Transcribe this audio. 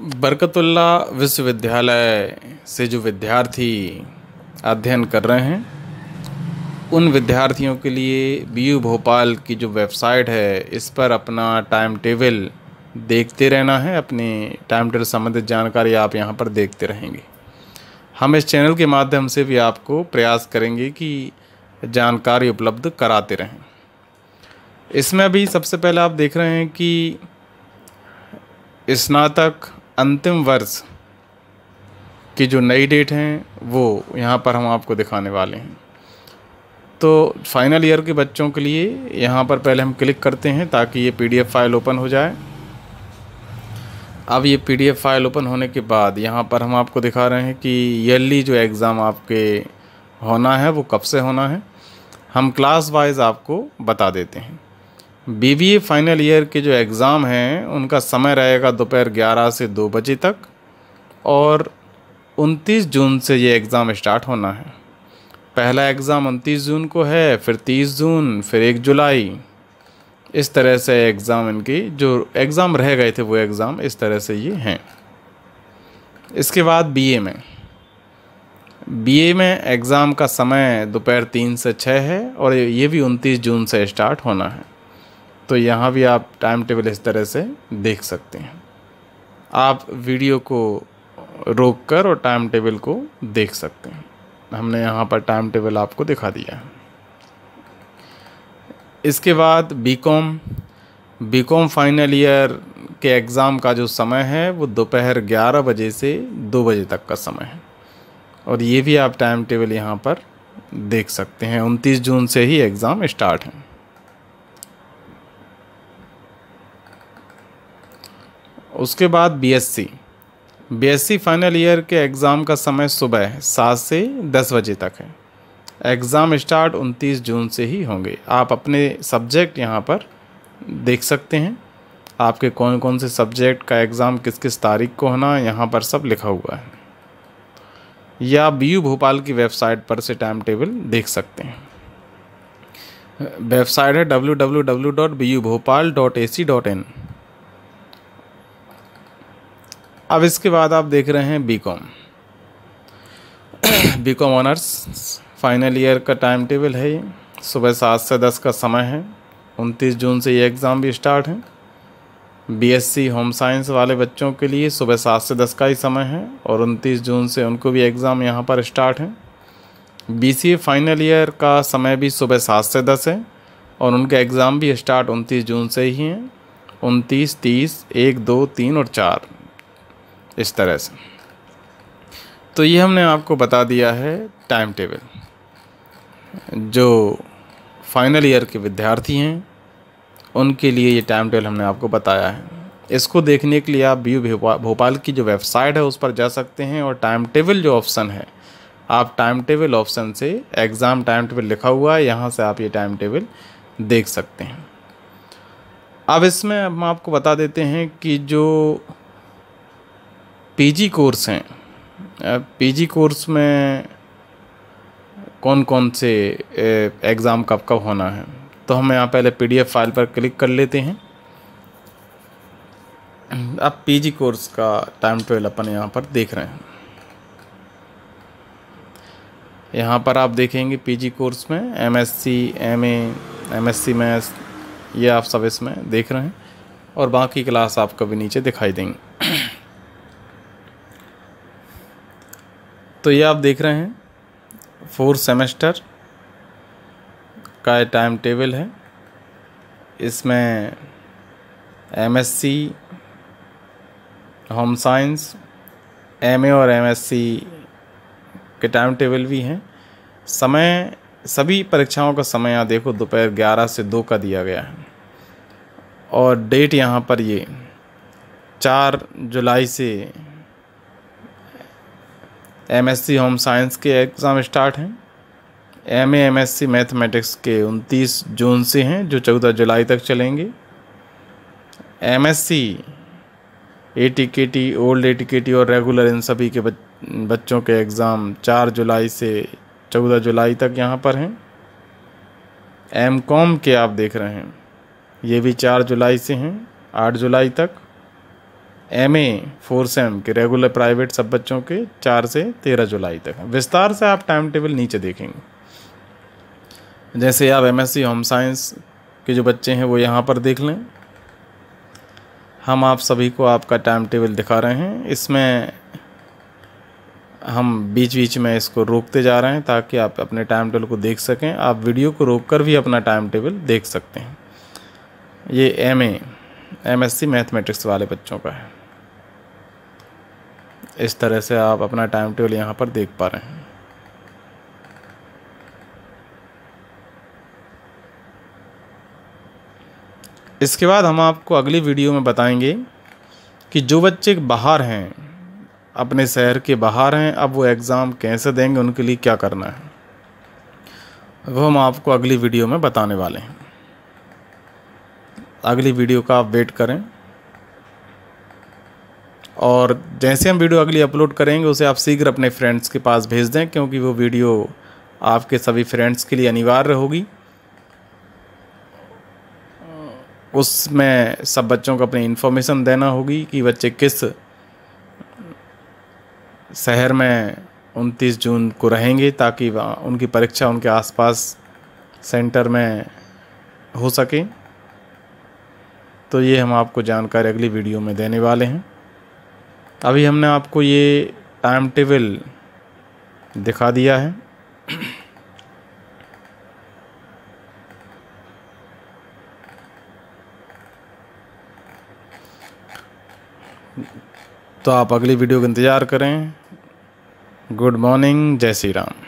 बरकतुल्ला विश्वविद्यालय से जो विद्यार्थी अध्ययन कर रहे हैं उन विद्यार्थियों के लिए बी भोपाल की जो वेबसाइट है इस पर अपना टाइम टेबल देखते रहना है अपने टाइम टेबल संबंधित जानकारी आप यहाँ पर देखते रहेंगे हम इस चैनल के माध्यम से भी आपको प्रयास करेंगे कि जानकारी उपलब्ध कराते रहें इसमें भी सबसे पहले आप देख रहे हैं कि स्नातक अंतिम वर्ष की जो नई डेट हैं वो यहाँ पर हम आपको दिखाने वाले हैं तो फाइनल ईयर के बच्चों के लिए यहाँ पर पहले हम क्लिक करते हैं ताकि ये पीडीएफ फाइल ओपन हो जाए अब ये पीडीएफ फाइल ओपन होने के बाद यहाँ पर हम आपको दिखा रहे हैं कि ईयरली जो एग्ज़ाम आपके होना है वो कब से होना है हम क्लास वाइज आपको बता देते हैं बीबीए फाइनल ईयर के जो एग्ज़ाम हैं उनका समय रहेगा दोपहर 11 से 2 बजे तक और 29 जून से ये एग्ज़ाम स्टार्ट होना है पहला एग्ज़ाम 29 जून को है फिर 30 जून फिर 1 जुलाई इस तरह से एग्ज़ाम इनकी जो एग्ज़ाम रह गए थे वो एग्ज़ाम इस तरह से ये हैं इसके बाद बीए में बीए में एग्ज़ाम का समय दोपहर तीन से छः है और ये भी उनतीस जून से स्टार्ट होना है तो यहाँ भी आप टाइम टेबल इस तरह से देख सकते हैं आप वीडियो को रोक कर और टाइम टेबल को देख सकते हैं हमने यहाँ पर टाइम टेबल आपको दिखा दिया है इसके बाद बीकॉम बीकॉम फाइनल ईयर के एग्ज़ाम का जो समय है वो दोपहर 11 बजे से 2 बजे तक का समय है और ये भी आप टाइम टेबल यहाँ पर देख सकते हैं 29 जून से ही एग्ज़ाम स्टार्ट हैं उसके बाद बीएससी बीएससी फाइनल ईयर के एग्ज़ाम का समय सुबह सात से दस बजे तक है एग्ज़ाम स्टार्ट उनतीस जून से ही होंगे आप अपने सब्जेक्ट यहाँ पर देख सकते हैं आपके कौन कौन से सब्जेक्ट का एग्ज़ाम किस किस तारीख को होना यहाँ पर सब लिखा हुआ है या बी यू भोपाल की वेबसाइट पर से टाइम टेबल देख सकते हैं वेबसाइट है W W W dot B U Bhopal dot A C dot in अब इसके बाद आप देख रहे हैं B com B com honours final year का टाइम टेबल है ये सुबह सात से दस का समय है उनतीस जून से ये एग्ज़ाम भी स्टार्ट है सी होम साइंस वाले बच्चों के लिए सुबह सात से दस का ही समय है और उनतीस जून से उनको भी एग्ज़ाम यहाँ पर स्टार्ट है ए फाइनल ईयर का समय भी सुबह सात से दस है और उनका एग्ज़ाम भी स्टार्ट उनतीस जून से ही हैं उनतीस तीस एक दो तीन और चार इस तरह से तो ये हमने आपको बता दिया है टाइम टेबल जो फाइनल ईयर के विद्यार्थी हैं उनके लिए ये टाइम टेबल हमने आपको बताया है इसको देखने के लिए आप बी भोपाल की जो वेबसाइट है उस पर जा सकते हैं और टाइम टेबल जो ऑप्शन है आप टाइम टेबल ऑप्शन से एग्ज़ाम टाइम टेबल लिखा हुआ है यहाँ से आप ये टाइम टेबल देख सकते हैं अब इसमें हम आपको बता देते हैं कि जो पीजी कोर्स हैं पीजी कोर्स में कौन कौन से एग्ज़ाम कब कब होना है तो हम यहाँ पहले पीडीएफ फाइल पर क्लिक कर लेते हैं अब पीजी कोर्स का टाइम टेबल अपन यहाँ पर देख रहे हैं यहाँ पर आप देखेंगे पीजी कोर्स में एमएससी एमए एमएससी मैथ ये आप सब इसमें देख रहे हैं और बाकी क्लास आपको भी नीचे दिखाई देंगे तो ये आप देख रहे हैं फोर्थ सेमेस्टर का टाइम टेबल है इसमें एमएससी होम साइंस एमए और एमएससी के टाइम टेबल भी हैं समय सभी परीक्षाओं का समय यहाँ देखो दोपहर ग्यारह से दो का दिया गया है और डेट यहाँ पर ये चार जुलाई से एमएससी होम साइंस के एग्ज़ाम स्टार्ट हैं M M S C mathematics के 29 जून से हैं जो 14 जुलाई तक चलेंगे M S C A T K T old A T K T और रेगुलर इन सभी के बच्चों के एग्ज़ाम 4 जुलाई से 14 जुलाई तक यहाँ पर हैं एम कॉम के आप देख रहे हैं ये भी 4 जुलाई से हैं 8 जुलाई तक एम ए फोर सेम के रेगुलर प्राइवेट सब बच्चों के चार से तेरह जुलाई तक विस्तार से आप टाइम टेबल नीचे देखेंगे जैसे आप M S C home science के जो बच्चे हैं वो यहाँ पर देख लें हम आप सभी को आपका टाइम टेबल दिखा रहे हैं इसमें हम बीच बीच में इसको रोकते जा रहे हैं ताकि आप अपने टाइम टेबल को देख सकें आप वीडियो को रोक कर भी अपना टाइम टेबल देख सकते हैं ये M A M S C mathematics वाले बच्चों का है इस तरह से आप अपना टाइम टेबल यहाँ पर देख पा रहे हैं इसके बाद हम आपको अगली वीडियो में बताएंगे कि जो बच्चे बाहर हैं अपने शहर के बाहर हैं अब वो एग्ज़ाम कैसे देंगे उनके लिए क्या करना है वो हम आपको अगली वीडियो में बताने वाले हैं अगली वीडियो का आप वेट करें और जैसे हम वीडियो अगली अपलोड करेंगे उसे आप शीघ्र अपने फ्रेंड्स के पास भेज दें क्योंकि वो वीडियो आपके सभी फ्रेंड्स के लिए अनिवार्य होगी उसमें सब बच्चों को अपनी इन्फॉर्मेशन देना होगी कि बच्चे किस शहर में उनतीस जून को रहेंगे ताकि उनकी परीक्षा उनके आसपास सेंटर में हो सके तो ये हम आपको जानकारी अगली वीडियो में देने वाले हैं अभी हमने आपको ये टाइम टेबल दिखा दिया है तो आप अगली वीडियो का इंतज़ार करें गुड मॉर्निंग जय श्री राम